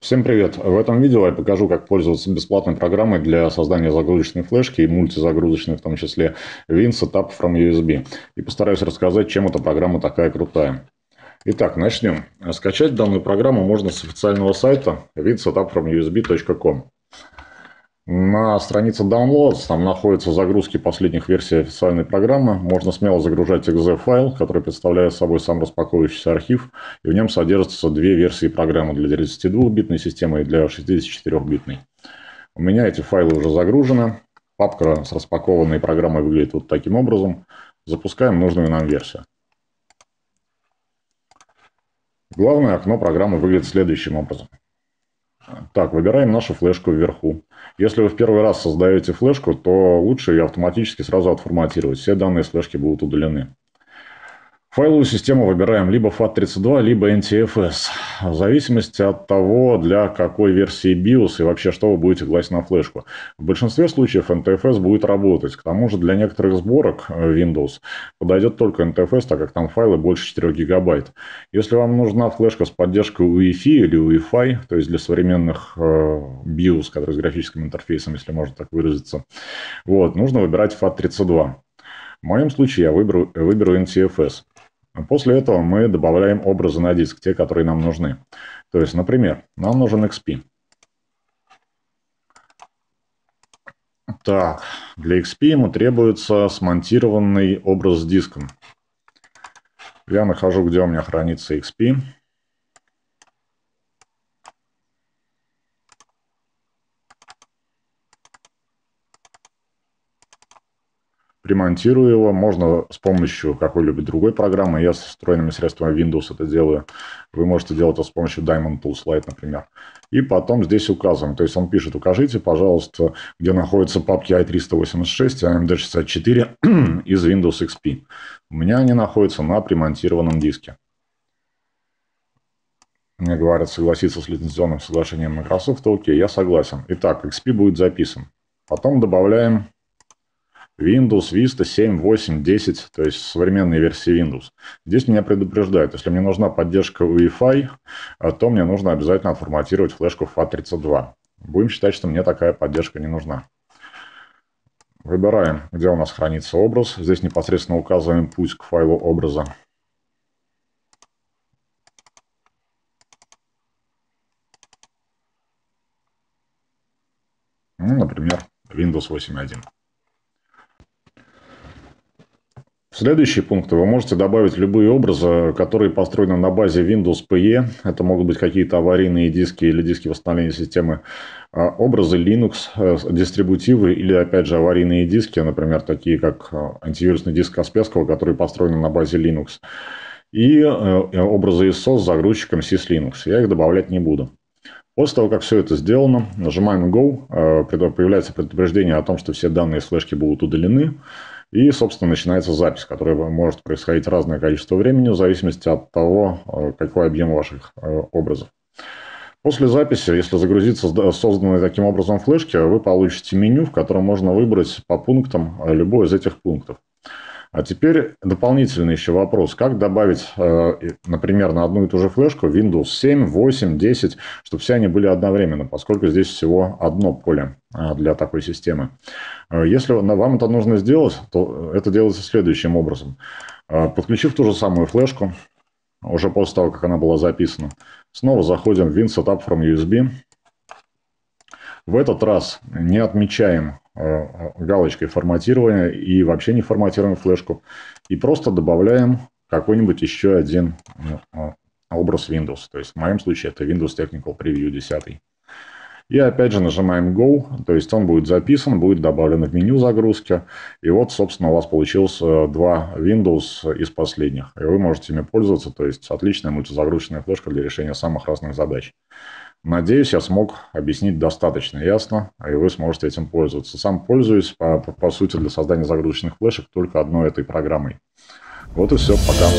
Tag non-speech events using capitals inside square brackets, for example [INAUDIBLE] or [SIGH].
Всем привет! В этом видео я покажу, как пользоваться бесплатной программой для создания загрузочной флешки и мультизагрузочной, в том числе WinSetup from USB. И постараюсь рассказать, чем эта программа такая крутая. Итак, начнем. Скачать данную программу можно с официального сайта winsetupfromusb.com. На странице Downloads там находятся загрузки последних версий официальной программы. Можно смело загружать .exe-файл, который представляет собой сам распаковывающийся архив, и в нем содержатся две версии программы для 32-битной системы и для 64-битной. У меня эти файлы уже загружены. Папка с распакованной программой выглядит вот таким образом. Запускаем нужную нам версию. Главное окно программы выглядит следующим образом. Так, выбираем нашу флешку вверху. Если вы в первый раз создаете флешку, то лучше ее автоматически сразу отформатировать. Все данные с флешки будут удалены. Файловую систему выбираем либо FAT32, либо NTFS. В зависимости от того, для какой версии BIOS и вообще что вы будете класть на флешку. В большинстве случаев NTFS будет работать. К тому же для некоторых сборок э, Windows подойдет только NTFS, так как там файлы больше 4 гигабайт. Если вам нужна флешка с поддержкой UEFI или UEFI, то есть для современных э, BIOS, которые с графическим интерфейсом, если можно так выразиться, вот, нужно выбирать FAT32. В моем случае я выберу, выберу NTFS. А после этого мы добавляем образы на диск, те, которые нам нужны. То есть, например, нам нужен XP. Так, для XP ему требуется смонтированный образ с диском. Я нахожу, где у меня хранится XP. примонтирую его. Можно с помощью какой-либо другой программы. Я с встроенными средствами Windows это делаю. Вы можете делать это с помощью Diamond Tools Lite, например. И потом здесь указываем. То есть он пишет, укажите, пожалуйста, где находятся папки i386 и эм AMD64 [CLEARS THROAT] из Windows XP. У меня они находятся на примонтированном диске. Мне говорят согласиться с лицензионным соглашением Microsoft. Окей, я согласен. Итак, XP будет записан. Потом добавляем Windows Vista 7, 8, 10, то есть современные версии Windows. Здесь меня предупреждают, если мне нужна поддержка Wi-Fi, а, то мне нужно обязательно отформатировать флешку FAT32. Будем считать, что мне такая поддержка не нужна. Выбираем, где у нас хранится образ. Здесь непосредственно указываем путь к файлу образа. Ну, например, Windows 8.1. следующий пункт вы можете добавить любые образы, которые построены на базе Windows PE. Это могут быть какие-то аварийные диски или диски восстановления системы. А образы Linux, э, дистрибутивы или, опять же, аварийные диски, например, такие как э, антивирусный диск Касперского, который построен на базе Linux. И э, образы ISO с загрузчиком SysLinux. Я их добавлять не буду. После того, как все это сделано, нажимаем Go, появляется предупреждение о том, что все данные с флешки будут удалены. И, собственно, начинается запись, которая может происходить разное количество времени в зависимости от того, э, какой объем ваших э, образов. После записи, если загрузиться созданные таким образом флешки, вы получите меню, в котором можно выбрать по пунктам э, любой из этих пунктов. А теперь дополнительный еще вопрос. Как добавить, э, например, на одну и ту же флешку Windows 7, 8, 10, чтобы все они были одновременно, поскольку здесь всего одно поле э, для такой системы. Э, если вам это нужно сделать, то это делается следующим образом. Подключив ту же самую флешку, уже после того, как она была записана, снова заходим в WinSetup from USB. В этот раз не отмечаем Э, галочкой форматирования и вообще не форматируем флешку. И просто добавляем какой-нибудь еще один э, э, образ Windows. То есть в моем случае это Windows Technical Preview 10. И опять же нажимаем Go, то есть он будет записан, будет добавлен в меню загрузки. И вот, собственно, у вас получилось два Windows из последних. И вы можете ими пользоваться, то есть отличная мультизагрузочная флешка для решения самых разных задач. Надеюсь, я смог объяснить достаточно ясно, и вы сможете этим пользоваться. Сам пользуюсь, по, по сути, для создания загрузочных флешек только одной этой программой. Вот и все, пока.